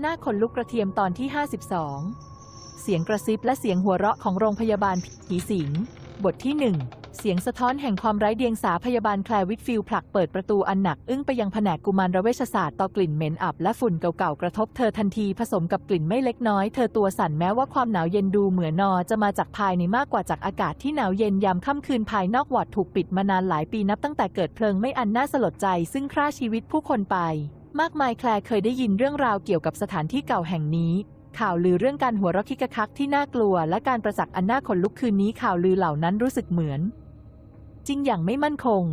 หน้าขนลุกกระเทียมตอนที่ 52 เสียงกระซิบและเสียงหัวเราะของโรงพยาบาลผีสิง บทที่ 1 เสียงสะท้อนแห่งความไร้เดียงสาพยาบาลแคลวิทฟิลผลักเปิดประตูอันหนักอึ้งไปยังแผนกกุมารเวชศาสตร์ต่อกลิ่นเหม็นอับและฝุ่นเก่าๆกระทบเธอทันทีผสมกับกลิ่นไม่เล็กน้อยเธอตัวสั่นแม้ว่าความหนาวเย็นดูเหมือนนอจะมาจากภายในมากกว่าจากอากาศที่หนาวเย็นยามค่ำคืนภายนอกวอดถูกปิดมานานหลายปีนับตั้งแต่เกิดเพลิงไม่อันน่าสลดใจซึ่งฆ่าชีวิตผู้คนไปมากมายแคลเคยได้ยินเรื่องราวเกี่ยวกับสถานที่เก่าแห่งนี้ ข่าวลือเรื่องการหัวรักคิกคักที่น่ากลัว และการประจักษ์อันน่าขนลุกคืนนี้ข่าวลือเหล่านั้นรู้สึกเหมือน จริงอย่างไม่มั่นคง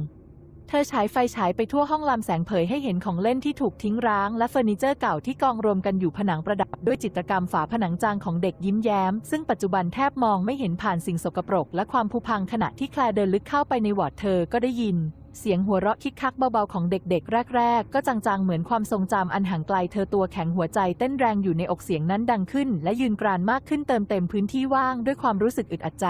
เธอฉายไฟฉายไปทั่วห้องลำแสงเผยให้เห็นของเล่นที่ถูกทิ้งร้าง และเฟอร์นิเจอร์เก่าที่กองรวมกันอยู่ผนังประดับด้วยจิตรกรรมฝาผนังจางของเด็กยิ้มแย้ม ซึ่งปัจจุบันแทบมองไม่เห็นผ่านสิ่งสกปรกและความผุพังขณะที่แคลเดินลึกเข้าไปในวอร์ดเธอ ก็ได้ยินเสียงหัวเราะคิกคักเบาๆของเด็กๆ แรกๆ ก็จางๆเหมือนความทรงจำอันห่างไกลเธอตัวแข็งหัวใจเต้นแรงอยู่ในอกเสียงนั้นดังขึ้นและยืนกรานมากขึ้นเติมเต็มพื้นที่ว่างด้วยความรู้สึกอึดอัดใจ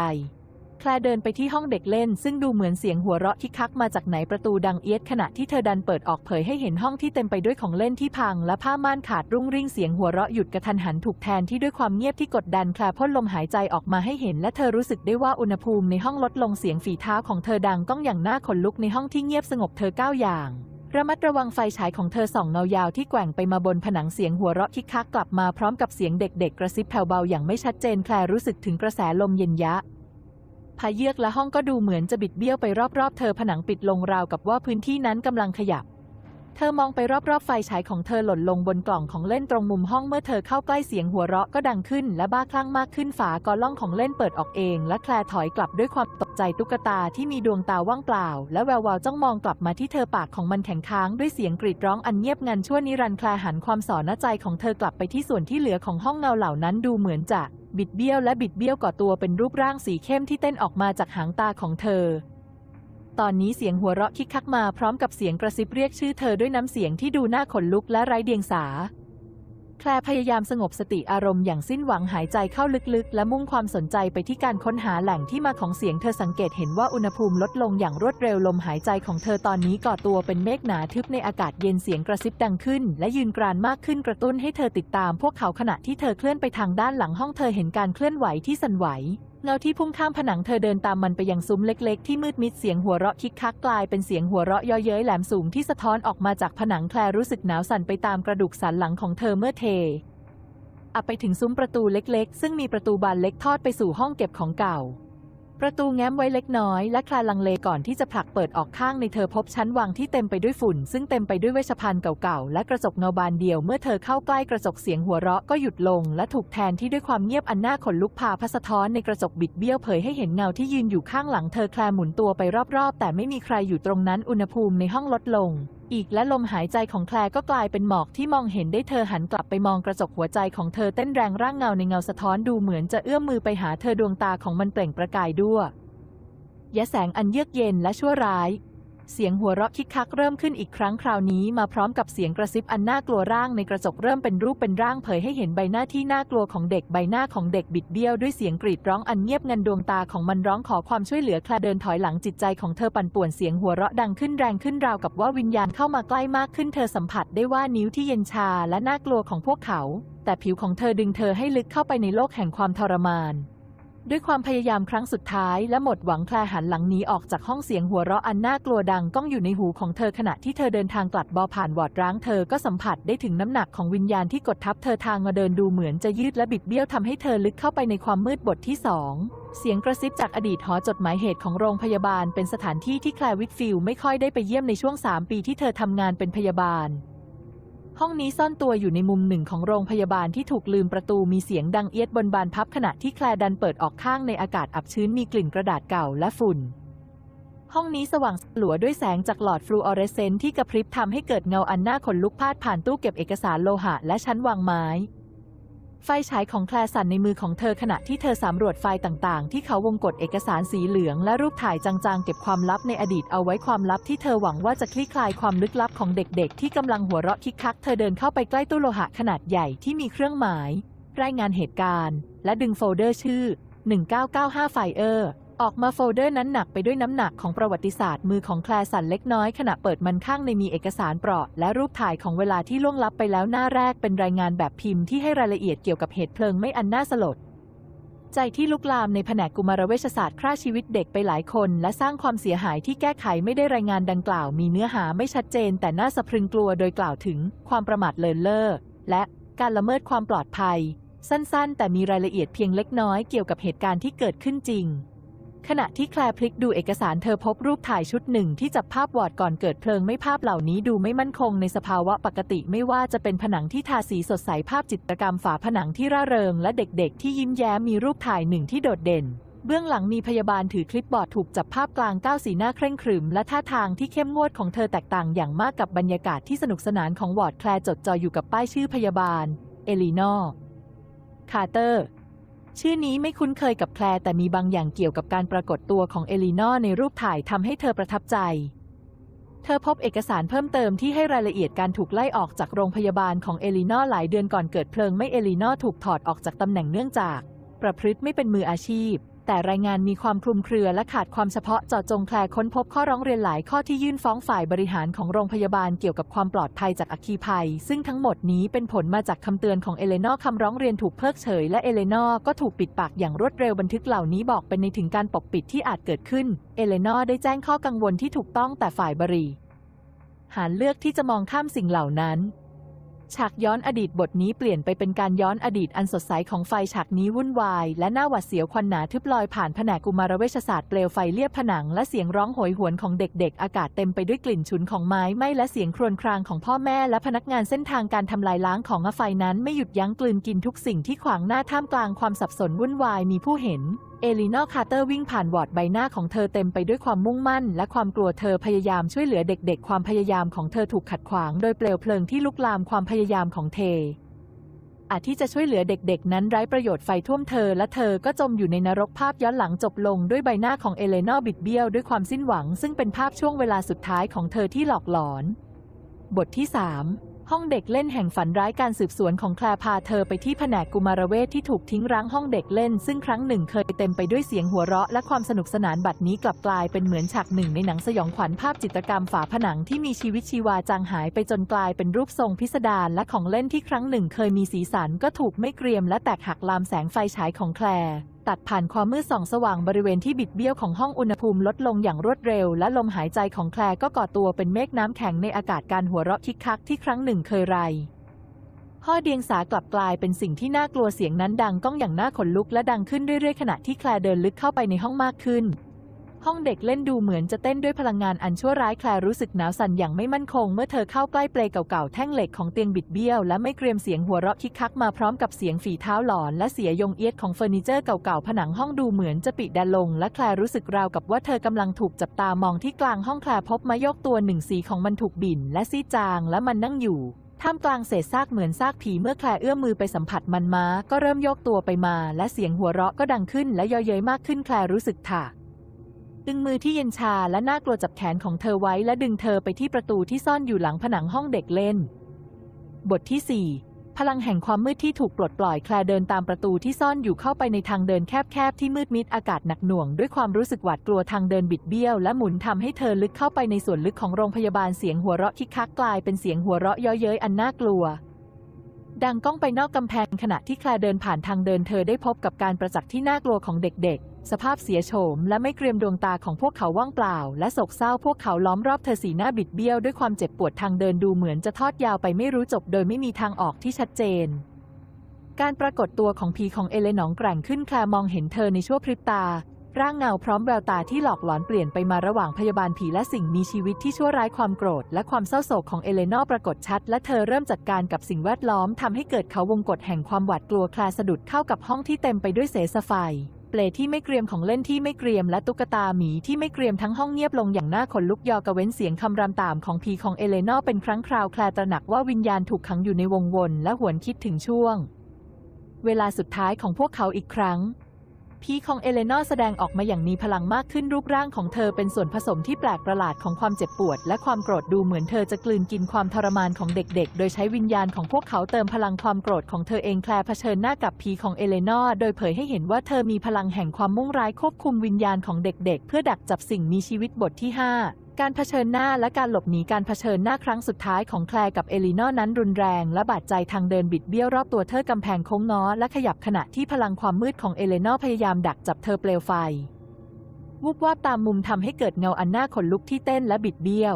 แคลเดินไปที่ห้องเด็กเล่น ซึ่งดูเหมือนเสียงหัวเราะที่คักมาจากไหนประตูดังเอียดขณะที่เธอดันเปิดออกเผยให้เห็นห้องที่เต็มไปด้วยของเล่นที่พัง และผ้าม่านขาดรุ่งริ่งเสียงหัวเราะหยุดกระทันหันถูกแทนที่ด้วยความเงียบที่กดดันแคลพ่นลมหายใจออกมาให้เห็นและเธอรู้สึกได้ว่าอุณหภูมิในห้องลดลงเสียงฝีเท้าของเธอดังก้องอย่างน่าขนลุกในห้องที่เงียบสงบเธอก้าวอย่าง ระมัดระวังไฟฉายของเธอส่องเงายาวที่แกว่งไปมาบนผนังเสียงหัวเราะที่คักกลับมาพร้อมกับเสียงเด็ก ๆ กระซิบแผ่วเบาอย่างไม่ชัดเจนแคลรู้สึกถึงกระแสลมเย็นยะพายเยือกและห้องก็ดูเหมือนจะบิดเบี้ยวไปรอบๆเธอผนังปิดลงราวกับว่าพื้นที่นั้นกำลังขยับเธอมองไปรอบๆไฟฉายของเธอหล่นลงบนกล่องของเล่นตรงมุมห้องเมื่อเธอเข้าใกล้เสียงหัวเราะก็ดังขึ้นและบ้าคลั่งมากขึ้นฝากอล่องของเล่นเปิดออกเองและแคลถอยกลับด้วยความตกใจตุ๊กตาที่มีดวงตาว่างเปล่าและแวววาวจ้องมองกลับมาที่เธอปากของมันแข็งค้างด้วยเสียงกรีดร้องอันเงียบงันชั่วนิรันดร์แคลหันความสอนใจของเธอกลับไปที่ส่วนที่เหลือของห้องเงาเหล่านั้นดูเหมือนจะบิดเบี้ยวและบิดเบี้ยวก่อตัวเป็นรูปร่างสีเข้มที่เต้นออกมาจากหางตาของเธอตอนนี้เสียงหัวเราะคิกคักมาพร้อมกับเสียงกระซิบเรียกชื่อเธอด้วยน้ำเสียงที่ดูน่าขนลุกและไร้เดียงสา แคลพยายามสงบสติอารมณ์ อย่างสิ้นหวังหายใจเข้าลึกๆ และมุ่งความสนใจไปที่การค้นหาแหล่งที่มาของเสียงเธอสังเกตเห็นว่าอุณหภูมิลดลงอย่างรวดเร็วลมหายใจของเธอตอนนี้ก่อตัวเป็นเมฆหนาทึบในอากาศเย็นเสียงกระซิบดังขึ้น และยืนกรานมากขึ้นกระตุ้นให้เธอติดตามพวกเขาขณะที่เธอเคลื่อนไปทางด้านหลังห้องเธอเห็นการเคลื่อนไหวที่สั่นไหวเงาที่พุ่งข้ามผนังเธอเดินตามมันไปยังซุ้มเล็ก ๆ ที่มืดมิดเสียงหัวเราะคิกคักกลายเป็นเสียงหัวเราะย่อเย้ยแหลมสูงที่สะท้อนออกมาจากผนังแคลรู้สึกหนาวสั่นไปตามกระดูกสันหลังของเธอเมื่อเทอับไปถึงซุ้มประตูเล็กๆ ซึ่งมีประตูบานเล็กทอดไปสู่ห้องเก็บของเก่าประตูแง้มไว้เล็กน้อยและคลาลังเลก่อนที่จะผลักเปิดออกข้างในเธอพบชั้นวางที่เต็มไปด้วยฝุ่นซึ่งเต็มไปด้วยเวชภัณฑ์เก่าๆ และกระจกเงาบานเดียวเมื่อเธอเข้าใกล้กระจกเสียงหัวเราะก็หยุดลงและถูกแทนที่ด้วยความเงียบอันน่าขนลุกพาพัสะท้อนในกระจกบิดเบี้ยวเผยให้เห็นเงาที่ยืนอยู่ข้างหลังเธอแคลหมุนตัวไปรอบๆแต่ไม่มีใครอยู่ตรงนั้นอุณหภูมิในห้องลดลงอีกและลมหายใจของแคลก็กลายเป็นหมอกที่มองเห็นได้เธอหันกลับไปมองกระจกหัวใจของเธอเต้นแรงร่างเงาในเงาสะท้อนดูเหมือนจะเอื้อมมือไปหาเธอดวงตาของมันเปล่งประกายดูยั่วยะแสงอันเยือกเย็นและชั่วร้าย เสียงหัวเราะคิกคักเริ่มขึ้นอีกครั้งคราวนี้มาพร้อมกับเสียงกระซิบอันน่ากลัวร่างในกระจกเริ่มเป็นรูปเป็นร่างเผยให้เห็นใบหน้าที่น่ากลัวของเด็กใบหน้าของเด็กบิดเบี้ยวด้วยเสียงกรีดร้องอันเงียบงันดวงตาของมันร้องขอความช่วยเหลือคลาเดินถอยหลังจิตใจของเธอปั่นป่วนเสียงหัวเราะดังขึ้นแรงขึ้นราวกับว่าวิญญาณเข้ามาใกล้มากขึ้นเธอสัมผัสได้ว่านิ้วที่เย็นชาและน่ากลัวของพวกเขาแต่ผิวของเธอดึงเธอให้ลึกเข้าไปในโลกแห่งความทรมานด้วยความพยายามครั้งสุดท้ายและหมดหวังแคลหันหลังหนีออกจากห้องเสียงหัวเราะอันน่ากลัวดังก้องอยู่ในหูของเธอขณะที่เธอเดินทางกลับบอผ่านวอดร้างเธอก็สัมผัสได้ถึงน้ำหนักของวิญญาณที่กดทับเธอทางมาเดินดูเหมือนจะยืดและบิดเบี้ยวทำให้เธอลึกเข้าไปในความมืดบทที่สองเสียงกระซิบจากอดีตหอจดหมายเหตุของโรงพยาบาลเป็นสถานที่ที่แคลวิทฟิลไม่ค่อยได้ไปเยี่ยมในช่วง3ปีที่เธอทำงานเป็นพยาบาลห้องนี้ซ่อนตัวอยู่ในมุมหนึ่งของโรงพยาบาลที่ถูกลืมประตูมีเสียงดังเอียดบนบานพับขณะที่แคลดันเปิดออกข้างในอากาศอับชื้นมีกลิ่นกระดาษเก่าและฝุ่น ห้องนี้สว่างสลัวด้วยแสงจากหลอดฟลูออเรสเซนต์ที่กระพริบทำให้เกิดเงาอันน่าขนลุกพาดผ่านตู้เก็บเอกสารโลหะและชั้นวางไม้ไฟฉายของแคลสันในมือของเธอขณะที่เธอสำรวจไฟล์ต่าง ๆ ที่เขาวงกดเอกสารสีเหลือง และรูปถ่ายจาง ๆ เก็บความลับในอดีตเอาไว้ความลับที่เธอหวังว่าจะคลี่คลายความลึกลับของเด็ก ๆ ที่กำลังหัวเราะคิกคัก เธอเดินเข้าไปใกล้ตู้โลหะขนาดใหญ่ที่มีเครื่องหมายรายงานเหตุการณ์ และดึงโฟลเดอร์ชื่อ 1995ไฟเออร์ออกมาโฟลเดอร์นั้นหนักไปด้วยน้ำหนักของประวัติศาสตร์มือของแคลสันเล็กน้อย ขณะเปิดมันข้างในมีเอกสารเปราะและรูปถ่ายของเวลาที่ล่วงลับไปแล้วหน้าแรก เป็นรายงานแบบพิมพ์ที่ให้รายละเอียดเกี่ยวกับเหตุเพลิงไม่อันน่าสลด ใจที่ลุกลามในแผนกกุมารเวชศาสตร์ฆ่าชีวิตเด็กไปหลายคน และสร้างความเสียหายที่แก้ไขไม่ได้รายงานดังกล่าว มีเนื้อหาไม่ชัดเจน แต่น่าสะพรึงกลัวโดยกล่าวถึงความประมาทเลินเล่อและการละเมิดความปลอดภัย สั้นๆ แต่มีรายละเอียดเพียงเล็กน้อยเกี่ยวกับเหตุการณ์ที่เกิดขึ้นจริงขณะที่แคลพลิกดูเอกสารเธอพบรูปถ่ายชุดหนึ่งที่จับภาพวอดก่อนเกิดเพลิงไม่ภาพเหล่านี้ดูไม่มั่นคงในสภาวะปกติ ไม่ว่าจะเป็นผนังที่ทาสีสดใสภาพจิตรกรรมฝาผนังที่ร่าเริง และเด็กๆ ที่ยิ้มแย้มมีรูปถ่ายหนึ่งที่โดดเด่น เบื้องหลังมีพยาบาลถือคลิปบอร์ดถูกจับภาพกลางก้าวสีหน้าเคร่งขรึมและท่าทางที่เข้มงวดของเธอแตกต่างอย่างมากกับบรรยากาศที่สนุกสนานของวอร์ดแคลจดจ่ออยู่กับป้ายชื่อพยาบาลเอลีนอร์คาร์เตอร์ชื่อนี้ไม่คุ้นเคยกับแคลแต่มีบางอย่างเกี่ยวกับการปรากฏตัวของเอลินอในรูปถ่ายทำให้เธอประทับใจ เธอพบเอกสารเพิ่มเติมที่ให้รายละเอียดการถูกไล่ออกจากโรงพยาบาลของเอลินอหลายเดือนก่อนเกิดเพลิงไม่เอลินอถูกถอดออกจากตำแหน่งเนื่องจาก ประพฤติไม่เป็นมืออาชีพแต่รายงานมีความคลุมเครือและขาดความเฉพาะเจาะจงแคลค้นพบข้อร้องเรียนหลาย ข้อที่ยื่นฟ้องฝ่ายบริหารของโรงพยาบาลเกี่ยวกับความปลอดภัยจากอัคคีภัย ซึ่งทั้งหมดนี้เป็นผลมาจากคำเตือนของเอเลนอคำร้องเรียนถูกเพิกเฉย และเอเลนอก็ถูกปิดปากอย่างรวดเร็วบันทึกเหล่านี้บอกเป็นในถึงการปกปิดที่อาจเกิดขึ้นเอเลนอได้แจ้งข้อกังวลที่ถูกต้องแต่ฝ่ายบริหารเลือกที่จะมองข้ามสิ่งเหล่านั้นฉากย้อนอดีตบทนี้เปลี่ยนไปเป็นการย้อนอดีตอันสดใสของไฟฉากนี้วุ่นวาย และหน้าหวัดเสียวควันหนาทึบลอยผ่านแผนกกุมารเวชศาสตร์เปลวไฟเลียบผนังและเสียงร้องโหยหวนของเด็ก ๆ อากาศเต็มไปด้วยกลิ่นฉุนของไม้ไหม้และเสียงครวญครางของพ่อแม่ และพนักงานเส้นทางการทำลายล้างของไฟนั้น ไม่หยุดยั้งกลืนกินทุกสิ่งที่ขวางหน้าท่ามกลางความสับสนวุ่นวายมีผู้เห็นเอลีนอคาร์เตอร์วิ่งผ่านวอร์ดใบหน้าของเธอเต็มไปด้วยความมุ่งมั่น และความกลัวเธอพยายามช่วยเหลือเด็กๆความพยายามของเธอถูกขัดขวาง โดยเปลวเพลิงที่ลุกลามความพยายามของเธออาจที่จะช่วยเหลือเด็ก ๆนั้นไร้ประโยชน์ไฟท่วมเธอและเธอก็จมอยู่ในนรกภาพย้อนหลังจบลงด้วยใบหน้าของเอเลนอบิดเบี้ยว ด้วยความสิ้นหวังซึ่งเป็นภาพช่วงเวลาสุดท้ายของเธอที่หลอกหลอน บทที่3ห้องเด็กเล่นแห่งฝันร้ายการสืบสวนของแคลพาเธอไปที่แผนกกุมารเวทที่ถูกทิ้งร้างห้องเด็กเล่นซึ่งครั้งหนึ่งเคยเต็มไปด้วยเสียงหัวเราะและความสนุกสนานบัดนี้กลับกลายเป็นเหมือนฉากหนึ่งในหนังสยองขวัญภาพจิตรกรรมฝาผนังที่มีชีวิตชีวาจางหายไปจนกลายเป็นรูปทรงพิสดารและของเล่นที่ครั้งหนึ่งเคยมีสีสันก็ถูกไม่เกรียมและแตกหักลามแสงไฟฉายของแคลตัดผ่านความมืดส่องสว่างบริเวณที่บิดเบี้ยวของห้องอุณหภูมิลดลงอย่างรวดเร็วและลมหายใจของแคลก็ก่อตัวเป็นเมฆน้ำแข็งในอากาศการหัวเราะคิกคักที่ครั้งหนึ่งเคยไรห่อเดียงสากลับกลายเป็นสิ่งที่น่ากลัวเสียงนั้นดังก้องอย่างน่าขนลุกและดังขึ้นเรื่อยๆ ขณะที่แคลเดินลึกเข้าไปในห้องมากขึ้นห้องเด็กเล่นดูเหมือนจะเต้นด้วยพลังงานอันชั่วร้ายแคลรู้สึกหนาวสั่นอย่างไม่มั่นคงเมื่อเธอเข้าใกล้เปลเก่าๆแท่งเหล็กของเตียงบิดเบี้ยวและไม่เกรียมเสียงหัวเราะคิกคักมาพร้อมกับเสียงฝีเท้าหลอนและเสียยงเอียดของเฟอร์นิเจอร์เก่าๆผนังห้องดูเหมือนจะปิดดันลงและแคลรู้สึกราวกับว่าเธอกำลังถูกจับตามองที่กลางห้องแคลพบมายกตัวหนึ่งสีของมันถูกบินและซีจางและมันนั่งอยู่ท่ามกลางเศษซากเหมือนซากผีเมื่อแคลเอื้อมมือไปสัมผัสมันมาก็เริ่มยกตัวไปมาและเสียงหัวเราะก็ดังขึ้นและย่อเย้ยมากขึ้นแคลรู้สึกถ่าดึงมือที่เย็นชาและน่ากลัวจับแขนของเธอไว้และดึงเธอไปที่ประตูที่ซ่อนอยู่หลังผนังห้องเด็กเล่น บทที่ 4 พลังแห่งความมืดที่ถูกปลดปล่อยแคลเดินตามประตูที่ซ่อนอยู่เข้าไปในทางเดินแคบๆที่มืดมิดอากาศหนักหน่วงด้วยความรู้สึกหวาดกลัวทางเดินบิดเบี้ยว และหมุนทำให้เธอลึกเข้าไปในส่วนลึกของโรงพยาบาลเสียงหัวเราะที่คักกลาย เป็นเสียงหัวเราะเย้ยเย้ยอันน่ากลัว ดังก้องไปนอกกำแพงขณะที่แคลเดินผ่านทางเดิน เธอได้พบกับการประจักษ์ที่น่ากลัวของเด็ก ๆสภาพเสียโฉมและไม่เกรียมดวงตาของพวกเขาว่างเปล่า และโศกเศร้าพวกเขาล้อมรอบเธอสีหน้าบิดเบี้ยว ด้วยความเจ็บปวดทางเดินดูเหมือนจะทอดยาวไปไม่รู้จบโดยไม่มีทางออกที่ชัดเจน การปรากฏตัวของผีของเอเลนองแกร่งขึ้นแคลมองเห็นเธอในชั่วพริบตา ร่างเงาพร้อมแววตาที่หลอกหลอนเปลี่ยนไปมาระหว่างพยาบาลผีและสิ่งมีชีวิตที่ชั่วร้ายความโกรธและความเศร้าโศกของเอเลนอปรากฏชัด และเธอเริ่มจัดการกับสิ่งแวดล้อม ทำให้เกิดเขาวงกฏแห่งความหวาดกลัวคลาสะดุดเข้ากับห้องที่เต็มไปด้วยเสสไฟลย์ที่ไม่เกรียมของเล่นที่ไม่เกรียมและตุ๊กตาหมีที่ไม่เกรียมทั้งห้องเงียบลงอย่างน่าขนลุกยอกระเว้นเสียงคำรามตามของผีของเอเลนอเป็นครั้งคราวแคลตระหนักว่าวิญญาณถูกขังอยู่ในวงวนและหวนคิดถึงช่วง เวลาสุดท้ายของพวกเขาอีกครั้งพีของเอเลนอร์แสดงออกมาอย่างมีพลังมากขึ้นรูปร่างของเธอเป็นส่วนผสมที่แปลกประหลาดของความเจ็บปวดและความโกรธดูเหมือนเธอจะกลืนกินความทรมานของเด็กๆ โดยใช้วิญญาณของพวกเขาเติมพลังความโกรธของเธอเองแคลร์เผชิญหน้ากับผีของเอเลนอร์โดยเผยให้เห็นว่าเธอมีพลังแห่งความมุ่งร้ายควบคุมวิญญาณของเด็กๆ เพื่อดักจับสิ่งมีชีวิตบทที่ 5การเผชิญหน้าและการหลบหนีการเผชิญหน้าครั้งสุดท้ายของแคลกับเอลินอนั้นรุนแรงและบาดใจทางเดินบิดเบี้ยวรอบตัวเธอกำแพงโค้งน้อและขยับขณะที่พลังความมืดของเอเลนอพยายามดักจับเธอเปลวไฟวุบวาบตามมุมทำให้เกิดเงาอันน่าขนลุกที่เต้นและบิดเบี้ยว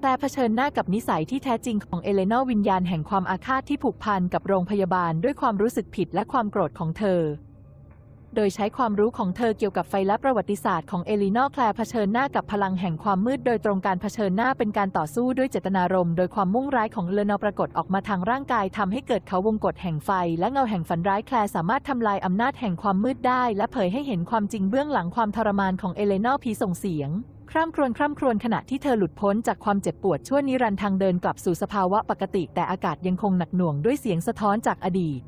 แต่เผชิญหน้ากับนิสัยที่แท้จริงของเอเลนอวิญญาณแห่งความอาฆาตที่ผูกพันกับโรงพยาบาลด้วยความรู้สึกผิดและความโกรธของเธอโดยใช้ความรู้ของเธอเกี่ยวกับไฟและประวัติศาสตร์ของเอลินอร์แคลร์เผชิญหน้ากับพลังแห่งความมืดโดยตรงการเผชิญหน้าเป็นการต่อสู้ด้วยเจตนารมณ์โดยความมุ่งร้ายของเลนอปรากฏออกมาทางร่างกาย ทำให้เกิดเขาวงกฏแห่งไฟ และเงาแห่งฝันร้ายแคลร์สามารถทำลายอำนาจแห่งความมืดได้ และเผยให้เห็นความจริงเบื้องหลังความทรมานของเอเลนอร์ผีส่งเสียง คร่ำครวญคร่ำครวญขณะที่เธอหลุดพ้นจากความเจ็บปวดชั่วนิรันดร์ทางเดินกลับสู่สภาวะปกติ แต่อากาศยังคงหนักหน่วงด้วยเสียงสะท้อนจากอดีต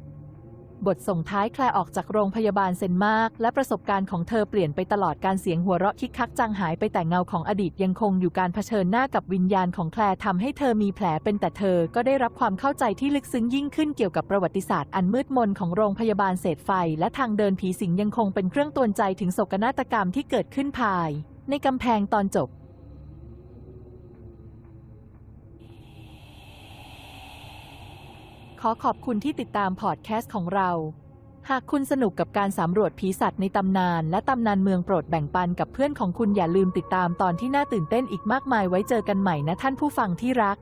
บทส่งท้ายแคลออกจากโรงพยาบาลเซนมาก และประสบการณ์ของเธอเปลี่ยนไปตลอดการเสียงหัวเราะคิกคักจางหายไปแต่เงาของอดีตยังคงอยู่การเผชิญหน้ากับวิญญาณของแคลทำให้เธอมีแผลเป็นแต่เธอก็ได้รับความเข้าใจที่ลึกซึ้งยิ่งขึ้นเกี่ยวกับประวัติศาสตร์ อันมืดมนของโรงพยาบาลเศษไฟ และทางเดินผีสิงยังคงเป็นเครื่องตวนใจถึงโศกนาฏกรรมที่เกิดขึ้นภาย ในกำแพงตอนจบขอขอบคุณที่ติดตามพอดแคสต์ของเรา หากคุณสนุกกับการสำรวจผีสัตว์ในตำนาน และตำนานเมืองโปรดแบ่งปันกับเพื่อนของคุณอย่าลืมติดตามตอนที่น่าตื่นเต้นอีกมากมายไว้เจอกันใหม่นะท่านผู้ฟังที่รัก